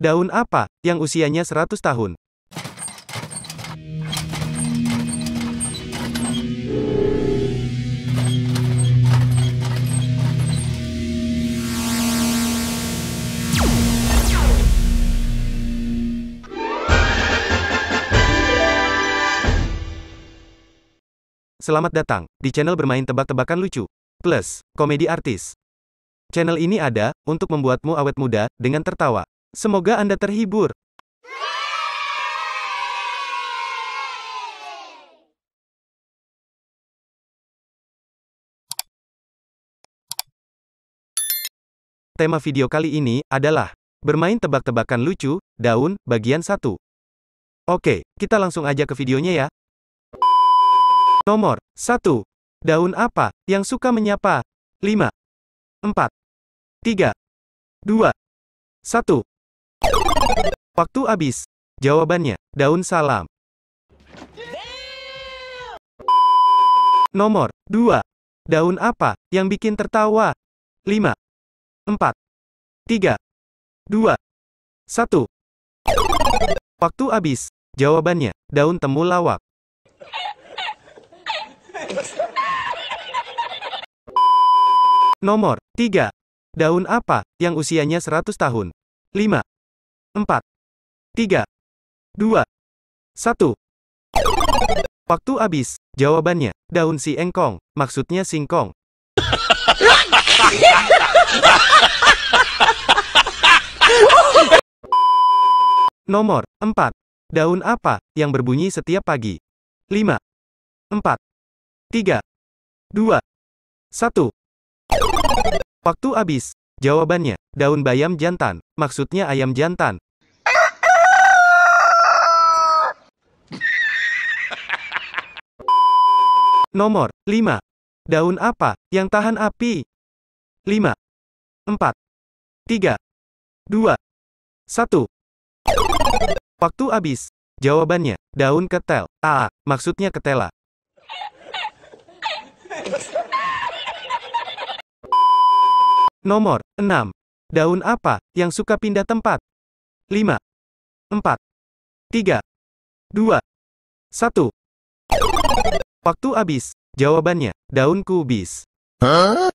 Daun apa, yang usianya 100 tahun? Selamat datang di channel bermain tebak-tebakan lucu plus komedi artis. Channel ini ada untuk membuatmu awet muda dengan tertawa. Semoga Anda terhibur. Tema video kali ini adalah bermain tebak-tebakan lucu, daun, bagian 1. Oke, kita langsung aja ke videonya ya. Nomor 1. Daun apa yang suka menyapa? 5 4 3 2 1 Waktu habis. Jawabannya, daun salam. Nomor 2. Daun apa yang bikin tertawa? 5 4 3 2 1 Waktu habis. Jawabannya, daun temulawak. Nomor 3. Daun apa yang usianya 100 tahun? 5 4, 3, 2, 1. Waktu habis. Jawabannya, daun si engkong, maksudnya singkong. Nomor 4. Daun apa yang berbunyi setiap pagi? 5, 4, 3, 2, 1. Waktu habis. Jawabannya, Daun bayam jantan, maksudnya ayam jantan. Nomor 5. Daun apa yang tahan api? 5 4 3 2 1 Waktu habis. Jawabannya, daun ketel. A, maksudnya ketela. Nomor 6. Daun apa yang suka pindah tempat? 5 4 3 2 1 Waktu habis. Jawabannya, daun kubis. Huh?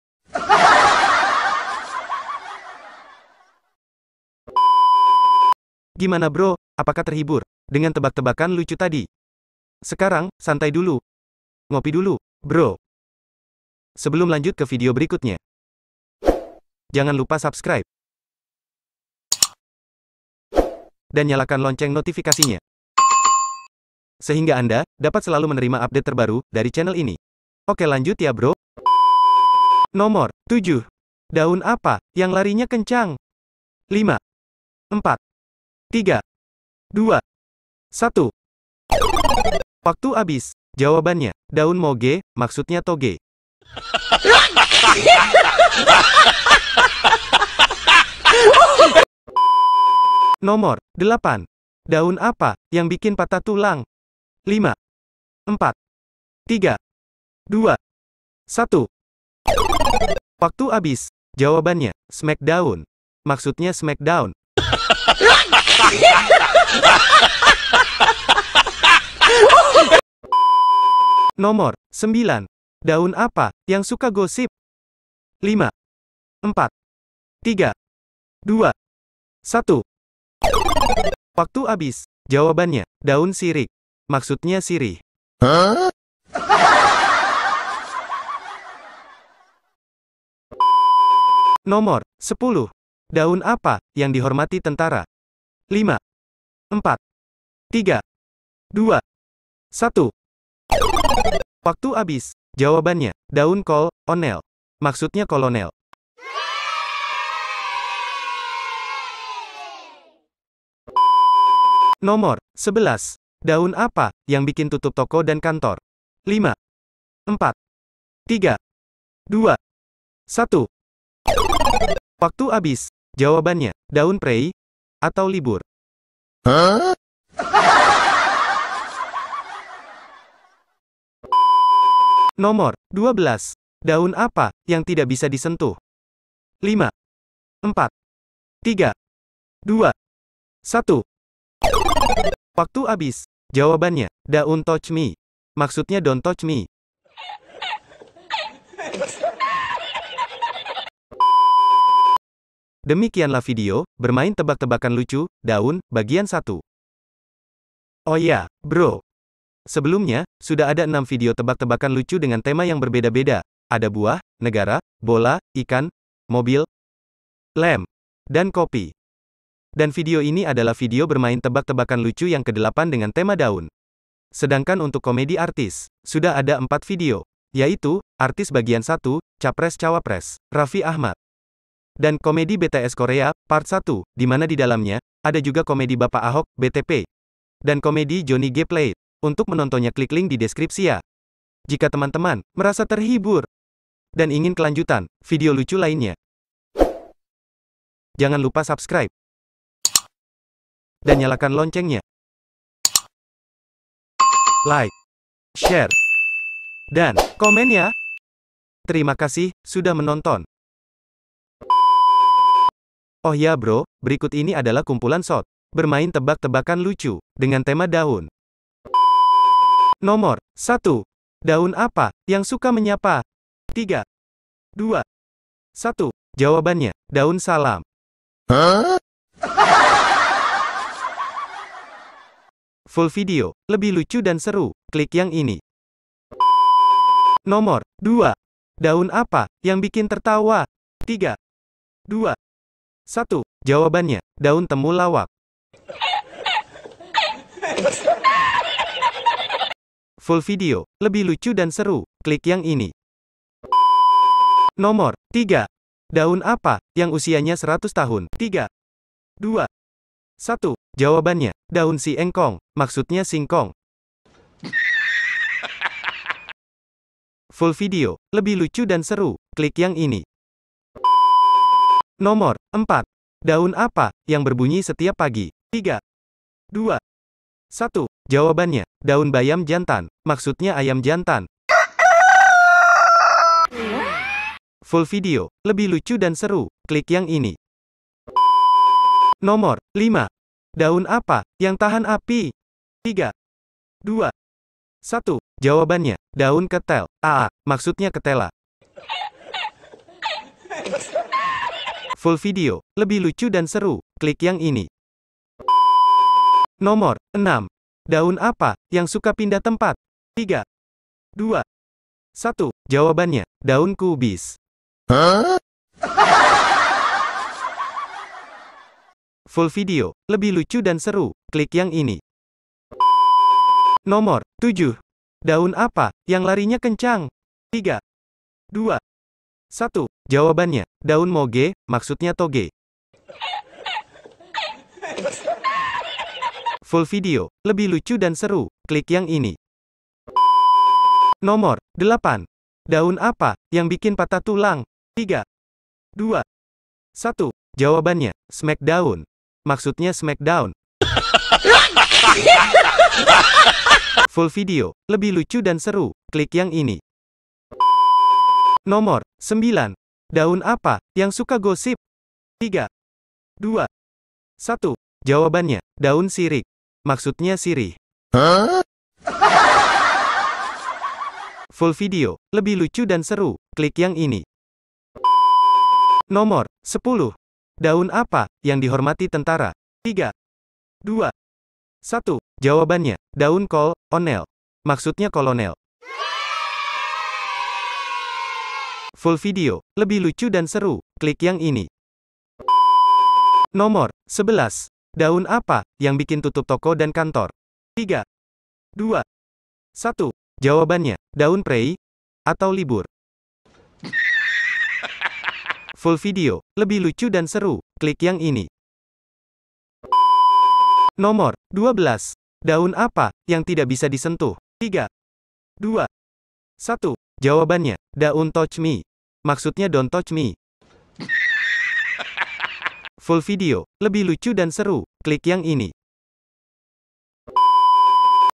Gimana bro, apakah terhibur dengan tebak-tebakan lucu tadi? Sekarang, santai dulu. Ngopi dulu, bro. Sebelum lanjut ke video berikutnya. Jangan lupa subscribe. Dan nyalakan lonceng notifikasinya. Sehingga Anda dapat selalu menerima update terbaru dari channel ini. Oke lanjut ya bro. Nomor 7. Daun apa yang larinya kencang? 5. 4. 3. 2. 1. Waktu habis. Jawabannya, daun moge, maksudnya toge. Nomor 8. Daun apa yang bikin patah tulang? 5 4 3 2 1 Waktu habis. Jawabannya Smackdown. Maksudnya Smackdown. Nomor 9. Daun apa yang suka gosip? 5 4, 3, 2, 1. Waktu habis. Jawabannya, daun sirih. Maksudnya sirih. Huh? Nomor 10. Daun apa yang dihormati tentara? 5, 4, 3, 2, 1. Waktu habis. Jawabannya, daun kol, onel. Maksudnya kolonel. Nomor 11. Daun apa yang bikin tutup toko dan kantor? 5 4 3 2 1 Waktu habis. Jawabannya, daun prei atau libur. Huh? Nomor 12. Daun apa yang tidak bisa disentuh? 5 4 3 2 1 Waktu habis. Jawabannya, daun touch me. Maksudnya don't touch me. Demikianlah video, bermain tebak-tebakan lucu, daun, bagian 1. Oh ya, bro. Sebelumnya, sudah ada 6 video tebak-tebakan lucu dengan tema yang berbeda-beda. Ada buah, negara, bola, ikan, mobil, lem, dan kopi. Dan video ini adalah video bermain tebak-tebakan lucu yang ke-8 dengan tema daun. Sedangkan untuk komedi artis, sudah ada empat video, yaitu, artis bagian 1, Capres-Cawapres, Raffi Ahmad. Dan komedi BTS Korea, part 1, di mana di dalamnya, ada juga komedi Bapak Ahok, BTP. Dan komedi Johnny G. play. Untuk menontonnya klik link di deskripsi ya. Jika teman-teman merasa terhibur dan ingin kelanjutan video lucu lainnya, jangan lupa subscribe dan nyalakan loncengnya. Like, share, dan komen ya. Terima kasih sudah menonton. Oh ya bro, berikut ini adalah kumpulan shot. Bermain tebak-tebakan lucu, dengan tema daun. Nomor 1. Daun apa yang suka menyapa? 3, 2, 1. Jawabannya, daun salam. Huh? Full video, lebih lucu dan seru, klik yang ini. Nomor 2. Daun apa yang bikin tertawa? 3, 2, 1. Jawabannya, daun temulawak. Full video, lebih lucu dan seru, klik yang ini. Nomor 3. Daun apa yang usianya 100 tahun? 3, 2, 1. 1. Jawabannya, daun si engkong, maksudnya singkong. Full video, lebih lucu dan seru, klik yang ini. Nomor 4. Daun apa yang berbunyi setiap pagi? 3, 2, 1. Jawabannya, daun bayam jantan, maksudnya ayam jantan. Full video, lebih lucu dan seru, klik yang ini. Nomor 5. Daun apa yang tahan api? 3, 2, 1. Jawabannya, daun ketel. A, maksudnya ketela. Full video, lebih lucu dan seru. Klik yang ini. Nomor 6. Daun apa yang suka pindah tempat? 3, 2, 1. Jawabannya, daun kubis. Huh? Full video, lebih lucu dan seru, klik yang ini. Nomor 7. Daun apa yang larinya kencang? 3, 2, 1. Jawabannya, daun moge, maksudnya toge. Full video, lebih lucu dan seru, klik yang ini. Nomor 8. Daun apa yang bikin patah tulang? 3, 2, 1. Jawabannya, smackdown. Maksudnya Smackdown. Full video, lebih lucu dan seru. Klik yang ini. Nomor 9. Daun apa yang suka gosip? 3 2 1 Jawabannya, daun sirik. Maksudnya sirih. Huh? Full video, lebih lucu dan seru. Klik yang ini. Nomor 10. Daun apa yang dihormati tentara? 3, 2, 1. Jawabannya, daun kol, onel. Maksudnya kolonel. Full video, lebih lucu dan seru, klik yang ini. Nomor 11. Daun apa yang bikin tutup toko dan kantor? 3, 2, 1. Jawabannya, daun prei atau libur. Full video, lebih lucu dan seru, klik yang ini. Nomor 12. Daun apa yang tidak bisa disentuh? 3, 2, 1. Jawabannya, daun touch me. Maksudnya don't touch me. Full video, lebih lucu dan seru, klik yang ini.